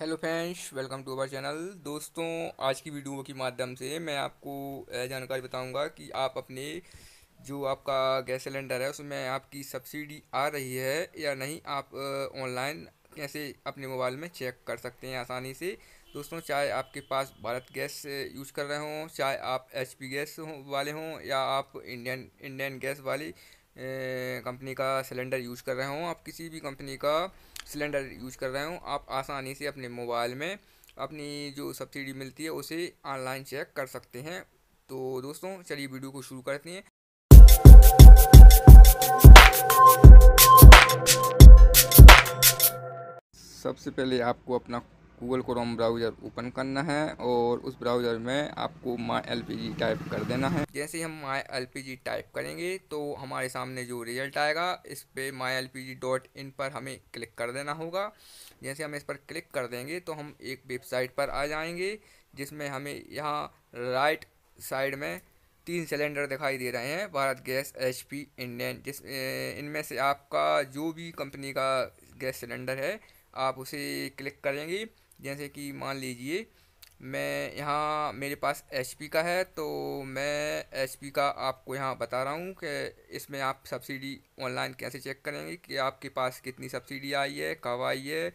hello friends welcome to our channel दोस्तों आज की वीडियो के माध्यम से मैं आपको जानकारी बताऊंगा कि आप अपने जो आपका गैस सिलेंडर है उसमें आपकी सब्सिडी आ रही है या नहीं आप ऑनलाइन कैसे अपने मोबाइल में चेक कर सकते हैं आसानी से दोस्तों चाहे आपके पास भारत गैस यूज कर रहे हों चाहे आप एच गैस वाले हों या आप इंडियन इंडियन गैस वाली कंपनी का सिलेंडर यूज कर रहे हों आप किसी भी कंपनी का सिलेंडर यूज कर रहे हो आप आसानी से अपने मोबाइल में अपनी जो सब्सिडी मिलती है उसे ऑनलाइन चेक कर सकते हैं तो दोस्तों चलिए वीडियो को शुरू करते हैं सबसे पहले आपको अपना गूगल क्रोम ब्राउज़र ओपन करना है और उस ब्राउज़र में आपको माई एल टाइप कर देना है जैसे हम माई एल टाइप करेंगे तो हमारे सामने जो रिजल्ट आएगा इस पर माई एल डॉट इन पर हमें क्लिक कर देना होगा जैसे हम इस पर क्लिक कर देंगे तो हम एक वेबसाइट पर आ जाएंगे जिसमें हमें यहाँ राइट साइड में तीन सिलेंडर दिखाई दे रहे हैं Bharat gas H P Indian जिस इनमें से आपका जो भी कंपनी का गैस सिलेंडर है आप उसे क्लिक करेंगे जैसे कि मान लीजिए मैं यहाँ मेरे पास एच का है तो मैं एच का आपको यहाँ बता रहा हूँ कि इसमें आप सब्सिडी ऑनलाइन कैसे चेक करेंगे कि आपके पास कितनी सब्सिडी आई है कब आई है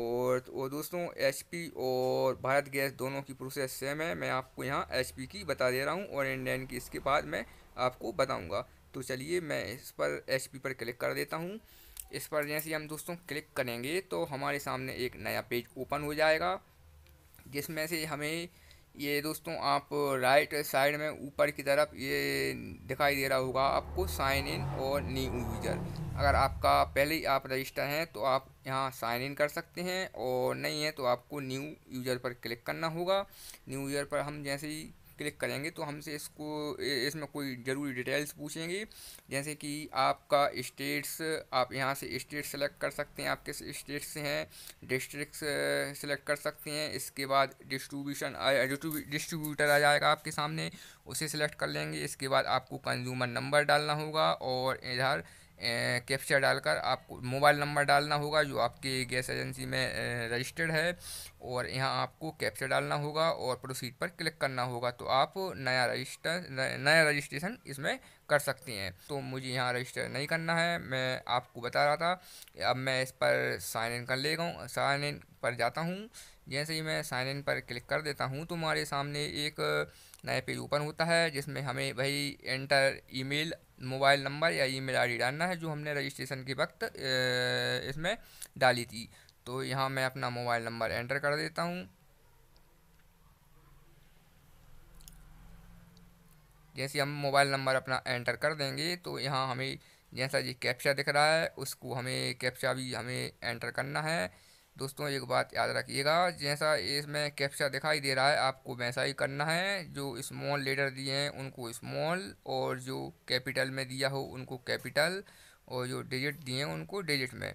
और वो दोस्तों एच और भारत गैस दोनों की प्रोसेस सेम है मैं आपको यहाँ एच की बता दे रहा हूँ और इंडियन की इसके बाद मैं आपको बताऊँगा तो चलिए मैं इस पर एच पर क्लिक कर देता हूँ इस पर जैसे हम दोस्तों क्लिक करेंगे तो हमारे सामने एक नया पेज ओपन हो जाएगा जिसमें से हमें ये दोस्तों आप राइट साइड में ऊपर की तरफ ये दिखाई दे रहा होगा आपको साइन इन और न्यू यूज़र अगर आपका पहले ही आप रजिस्टर हैं तो आप यहाँ साइन इन कर सकते हैं और नहीं है तो आपको न्यू यूज़र पर क्लिक करना होगा न्यू यूज़र पर हम जैसे ही क्लिक करेंगे तो हमसे इसको इसमें कोई ज़रूरी डिटेल्स पूछेंगे जैसे कि आपका स्टेट्स आप यहाँ से स्टेट सेलेक्ट कर सकते हैं आप किस स्टेट से हैं डिस्ट्रिक्ट सेलेक्ट कर सकते हैं इसके बाद डिस्ट्रीब्यूशन डिस्ट्रीब्यूटर आ जाएगा आपके सामने उसे सिलेक्ट कर लेंगे इसके बाद आपको कंज्यूमर नंबर डालना होगा और इधर कैप्चर डालकर आपको मोबाइल नंबर डालना होगा जो आपकी गैस एजेंसी में रजिस्टर्ड है और यहाँ आपको कैप्चर डालना होगा और प्रोसीड पर क्लिक करना होगा तो आप नया रजिस्टर नया रजिस्ट्रेशन इसमें कर सकते हैं तो मुझे यहाँ रजिस्टर नहीं करना है मैं आपको बता रहा था अब मैं इस पर साइन इन कर लेगा साइन इन पर जाता हूँ जैसे ही मैं साइन इन पर क्लिक कर देता हूँ तुम्हारे तो सामने एक नया पेज ओपन होता है जिसमें हमें वही एंटर ईमेल मोबाइल नंबर या ईमेल आईडी डालना है जो हमने रजिस्ट्रेशन के वक्त इसमें डाली थी तो यहाँ मैं अपना मोबाइल नंबर एंटर कर देता हूँ जैसे हम मोबाइल नंबर अपना एंटर कर देंगे तो यहाँ हमें जैसा जी कैप्चा दिख रहा है उसको हमें कैप्चा भी हमें एंटर करना है दोस्तों एक बात याद रखिएगा जैसा इसमें कैप्चा दिखाई दे रहा है आपको वैसा ही करना है जो स्मॉल लेटर दिए हैं उनको स्मॉल और जो कैपिटल में दिया हो उनको कैपिटल और जो डिजिट दिए हैं उनको डिजिट में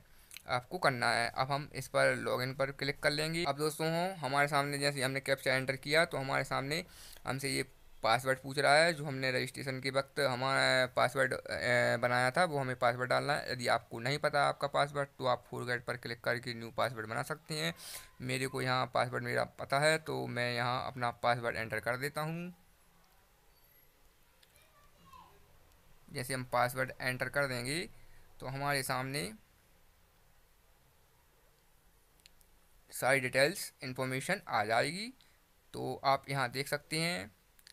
आपको करना है अब हम इस पर लॉगिन पर क्लिक कर लेंगे अब दोस्तों हमारे सामने जैसे हमने कैप्चा एंटर किया तो हमारे सामने हमसे ये पासवर्ड पूछ रहा है जो हमने रजिस्ट्रेशन के वक्त हमारा पासवर्ड बनाया था वो हमें पासवर्ड डालना है यदि आपको नहीं पता आपका पासवर्ड तो आप फोरगेट पर क्लिक करके न्यू पासवर्ड बना सकते हैं मेरे को यहाँ पासवर्ड मेरा पता है तो मैं यहाँ अपना पासवर्ड एंटर कर देता हूँ जैसे हम पासवर्ड एंटर कर देंगे तो हमारे सामने सारी डिटेल्स इन्फॉर्मेशन आ जाएगी तो आप यहाँ देख सकते हैं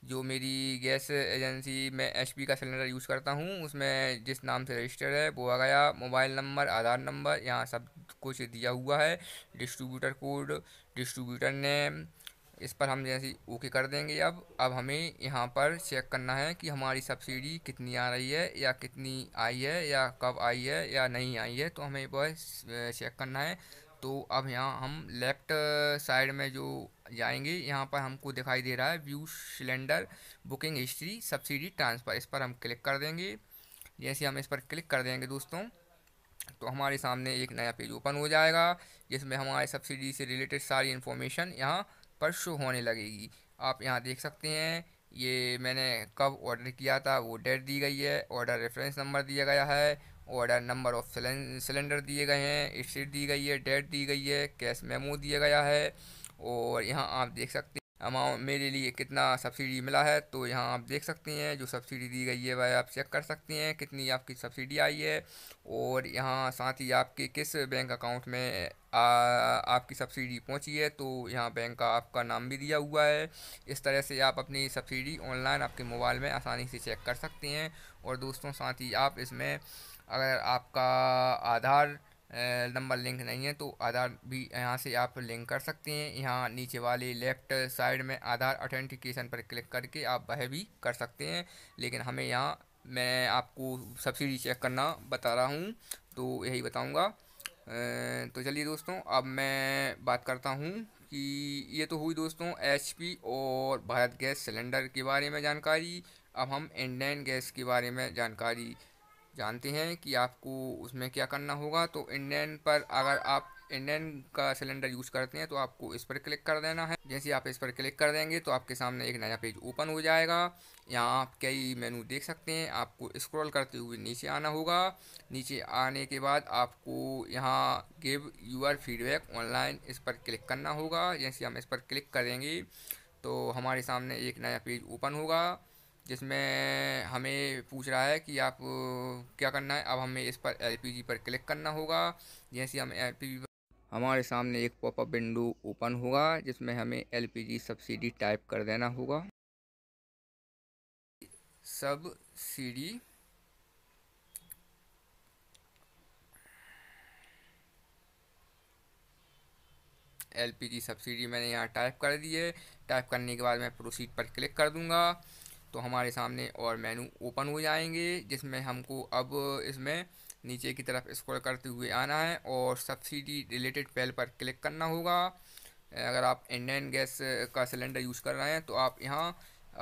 जो मेरी गैस एजेंसी में एच का सिलेंडर यूज़ करता हूँ उसमें जिस नाम से रजिस्टर है वो आ गया मोबाइल नंबर आधार नंबर यहाँ सब कुछ दिया हुआ है डिस्ट्रीब्यूटर कोड डिस्ट्रीब्यूटर नेम इस पर हम जैसे ओके कर देंगे अब अब हमें यहाँ पर चेक करना है कि हमारी सब्सिडी कितनी आ रही है या कितनी आई है या कब आई है या नहीं आई है तो हमें बस चेक करना है तो अब यहाँ हम लेफ़्ट साइड में जो जाएंगे यहाँ पर हमको दिखाई दे रहा है view cylinder booking history subsidy transfer इस पर हम क्लिक कर देंगे जैसे हम इस पर क्लिक कर देंगे दोस्तों तो हमारे सामने एक नया पेज ओपन हो जाएगा जिसमें हमारे सब्सिडी से रिलेटेड सारी इन्फॉर्मेशन यहाँ पर शो होने लगेगी आप यहाँ देख सकते हैं ये मैंने कब ऑर्डर किया था वो डेट दी गई है ऑर्डर रेफरेंस नंबर दिया गया है ऑर्डर नंबर ऑफ सिलेंडर दिए गए हैं स्टेट दी गई है डेट दी गई है कैश मेमो दिया गया है और यहाँ आप देख सकते हैं अमाउंट मेरे लिए कितना सब्सिडी मिला है तो यहाँ आप देख सकते हैं जो सब्सिडी दी गई है वह आप चेक कर सकते हैं कितनी आपकी सब्सिडी आई है और यहाँ साथ ही आपके किस बैंक अकाउंट में आ, आपकी सब्सिडी पहुंची है तो यहाँ बैंक का आपका नाम भी दिया हुआ है इस तरह से आप अपनी सब्सिडी ऑनलाइन आपके मोबाइल में आसानी से चेक कर सकते हैं और दोस्तों साथ ही आप इसमें अगर आपका आधार नंबर लिंक नहीं है तो आधार भी यहाँ से आप लिंक कर सकते हैं यहाँ नीचे वाले लेफ्ट साइड में आधार ऑथेंटिकेशन पर क्लिक करके आप वह भी कर सकते हैं लेकिन हमें यहाँ मैं आपको सब्सिडी चेक करना बता रहा हूँ तो यही बताऊँगा तो चलिए दोस्तों अब मैं बात करता हूँ कि ये तो हुई दोस्तों एच और भारत गैस सिलेंडर के बारे में जानकारी अब हम इंडियन गैस के बारे में जानकारी जानते हैं कि आपको उसमें क्या करना होगा तो इंडियन पर अगर आप इंडियन का सिलेंडर यूज़ करते हैं तो आपको इस पर क्लिक कर देना है जैसे आप इस पर क्लिक कर देंगे तो आपके सामने एक नया पेज ओपन हो जाएगा यहाँ आप कई मेनू देख सकते हैं आपको स्क्रॉल करते हुए नीचे आना होगा नीचे आने के बाद आपको यहाँ गिव यूर फीडबैक ऑनलाइन इस पर क्लिक करना होगा जैसे हम इस पर क्लिक करेंगे तो हमारे सामने एक नया पेज ओपन होगा जिसमें हमें पूछ रहा है कि आप क्या करना है अब हमें इस पर एल पर क्लिक करना होगा जैसे हम एल पी हमारे सामने एक पॉपअप विंडो ओपन होगा जिसमें हमें एल सब्सिडी टाइप कर देना होगा सब्सिडी एल सब्सिडी मैंने यहाँ टाइप कर दी है टाइप करने के बाद मैं प्रोसीड पर क्लिक कर दूंगा तो हमारे सामने और मेनू ओपन हो जाएंगे जिसमें हमको अब इसमें नीचे की तरफ स्क्रॉल करते हुए आना है और सब्सिडी रिलेटेड पेल पर क्लिक करना होगा अगर आप इंडियन गैस का सिलेंडर यूज़ कर रहे हैं तो आप यहाँ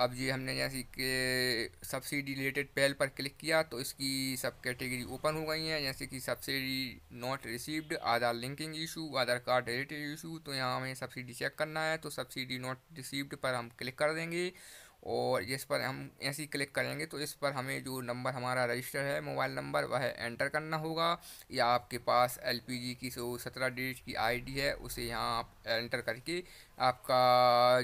अब ये हमने जैसे कि सब्सिडी रिलेटेड पेल पर क्लिक किया तो इसकी सब कैटेगरी ओपन हो गई हैं जैसे कि subsidy not received Aadhaar linking issue Aadhaar card related issue तो यहाँ हमें सब्सिडी चेक करना है तो सब्सिडी नॉट रिसीव्ड पर हम क्लिक कर देंगे और जिस पर हम ऐसे ही क्लिक करेंगे तो इस पर हमें जो नंबर हमारा रजिस्टर है मोबाइल नंबर वह एंटर करना होगा या आपके पास एलपीजी की सो सत्रह डिजिट की आईडी है उसे यहाँ आप एंटर करके आपका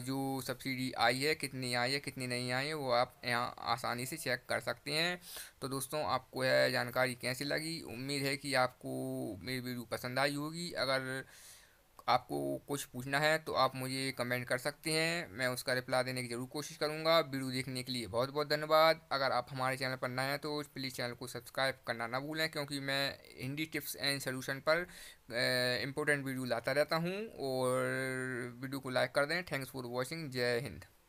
जो सब्सिडी आई है कितनी आई है कितनी नहीं आई है वो आप यहाँ आसानी से चेक कर सकते हैं तो दोस्तों आपको यह जानकारी कैसी लगी उम्मीद है कि आपको मेरी वीडियो पसंद आई होगी अगर आपको कुछ पूछना है तो आप मुझे कमेंट कर सकते हैं मैं उसका रिप्लाई देने की ज़रूर कोशिश करूँगा वीडियो देखने के लिए बहुत बहुत धन्यवाद अगर आप हमारे चैनल पर नए हैं तो प्लीज़ चैनल को सब्सक्राइब करना ना भूलें क्योंकि मैं हिंदी टिप्स एंड सोल्यूशन पर इंपॉर्टेंट वीडियो लाता रहता हूँ और वीडियो को लाइक कर दें थैंक्स फॉर वॉचिंग जय हिंद